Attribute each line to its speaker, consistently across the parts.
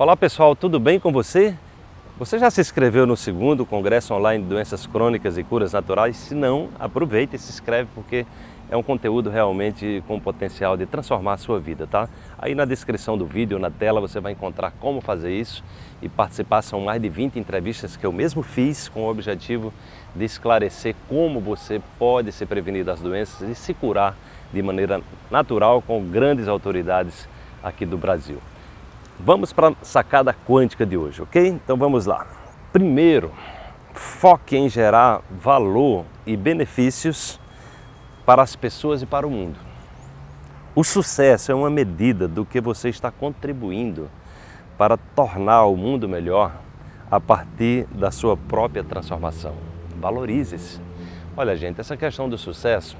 Speaker 1: Olá pessoal, tudo bem com você? Você já se inscreveu no segundo Congresso Online de Doenças Crônicas e Curas Naturais? Se não, aproveita e se inscreve porque é um conteúdo realmente com potencial de transformar a sua vida, tá? Aí na descrição do vídeo, na tela, você vai encontrar como fazer isso e participar. São mais de 20 entrevistas que eu mesmo fiz com o objetivo de esclarecer como você pode se prevenir das doenças e se curar de maneira natural com grandes autoridades aqui do Brasil. Vamos para a sacada quântica de hoje, ok? Então vamos lá. Primeiro, foque em gerar valor e benefícios para as pessoas e para o mundo. O sucesso é uma medida do que você está contribuindo para tornar o mundo melhor a partir da sua própria transformação. Valorize-se. Olha, gente, essa questão do sucesso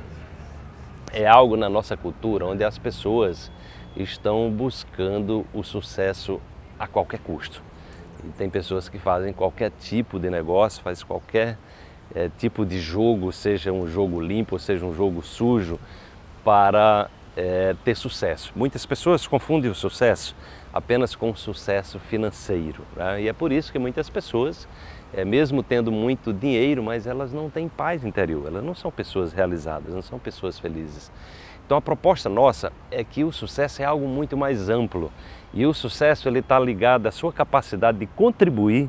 Speaker 1: é algo na nossa cultura onde as pessoas estão buscando o sucesso a qualquer custo. E tem pessoas que fazem qualquer tipo de negócio, faz qualquer é, tipo de jogo, seja um jogo limpo, seja um jogo sujo, para é, ter sucesso. Muitas pessoas confundem o sucesso apenas com o sucesso financeiro. Né? E é por isso que muitas pessoas, é, mesmo tendo muito dinheiro, mas elas não têm paz interior, elas não são pessoas realizadas, não são pessoas felizes. Então a proposta nossa é que o sucesso é algo muito mais amplo e o sucesso ele está ligado à sua capacidade de contribuir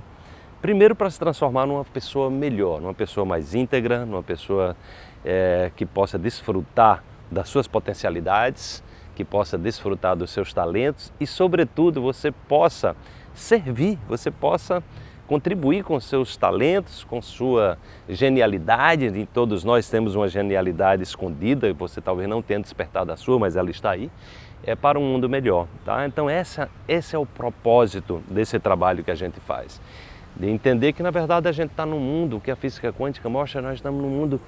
Speaker 1: primeiro para se transformar numa pessoa melhor, numa pessoa mais íntegra, numa pessoa é, que possa desfrutar das suas potencialidades, que possa desfrutar dos seus talentos e, sobretudo, você possa servir, você possa contribuir com seus talentos, com sua genialidade, e todos nós temos uma genialidade escondida, você talvez não tenha despertado a sua, mas ela está aí, é para um mundo melhor. Tá? Então essa, esse é o propósito desse trabalho que a gente faz. De entender que na verdade a gente está num mundo, que a física quântica mostra, nós estamos num mundo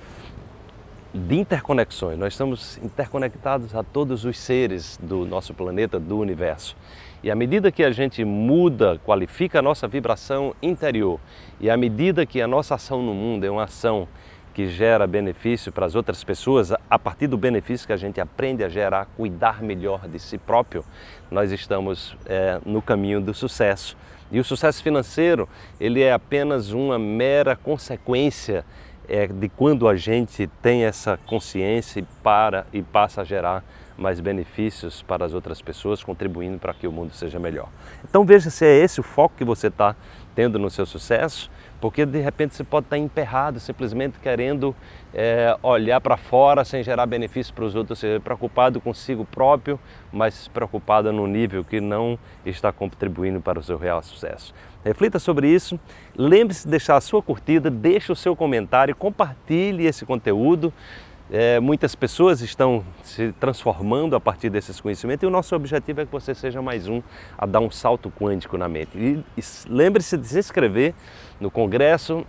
Speaker 1: de interconexões. Nós estamos interconectados a todos os seres do nosso planeta, do universo. E à medida que a gente muda, qualifica a nossa vibração interior, e à medida que a nossa ação no mundo é uma ação que gera benefício para as outras pessoas, a partir do benefício que a gente aprende a gerar, cuidar melhor de si próprio, nós estamos é, no caminho do sucesso. E o sucesso financeiro, ele é apenas uma mera consequência é de quando a gente tem essa consciência e para e passa a gerar mais benefícios para as outras pessoas, contribuindo para que o mundo seja melhor. Então veja se é esse o foco que você está tendo no seu sucesso, porque de repente você pode estar tá emperrado, simplesmente querendo é, olhar para fora sem gerar benefício para os outros, ou seja, preocupado consigo próprio, mas preocupado no nível que não está contribuindo para o seu real sucesso. Reflita sobre isso, lembre-se de deixar a sua curtida, deixe o seu comentário, compartilhe esse conteúdo. É, muitas pessoas estão se transformando a partir desses conhecimentos e o nosso objetivo é que você seja mais um a dar um salto quântico na mente. E, e lembre-se de se inscrever no congresso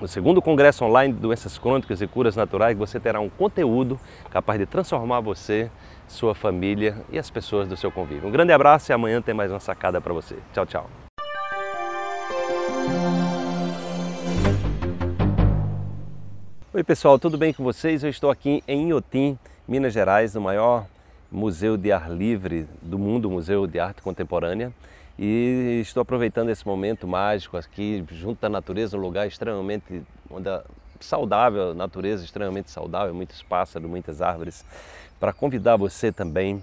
Speaker 1: no segundo Congresso Online de Doenças Crônicas e Curas Naturais, você terá um conteúdo capaz de transformar você, sua família e as pessoas do seu convívio. Um grande abraço e amanhã tem mais uma sacada para você. Tchau, tchau. Oi pessoal, tudo bem com vocês? Eu estou aqui em Inhotim, Minas Gerais, no maior museu de ar livre do mundo, Museu de Arte Contemporânea. E estou aproveitando esse momento mágico aqui, junto à natureza, um lugar extremamente onda, é saudável, natureza extremamente saudável, muitos pássaros, muitas árvores, para convidar você também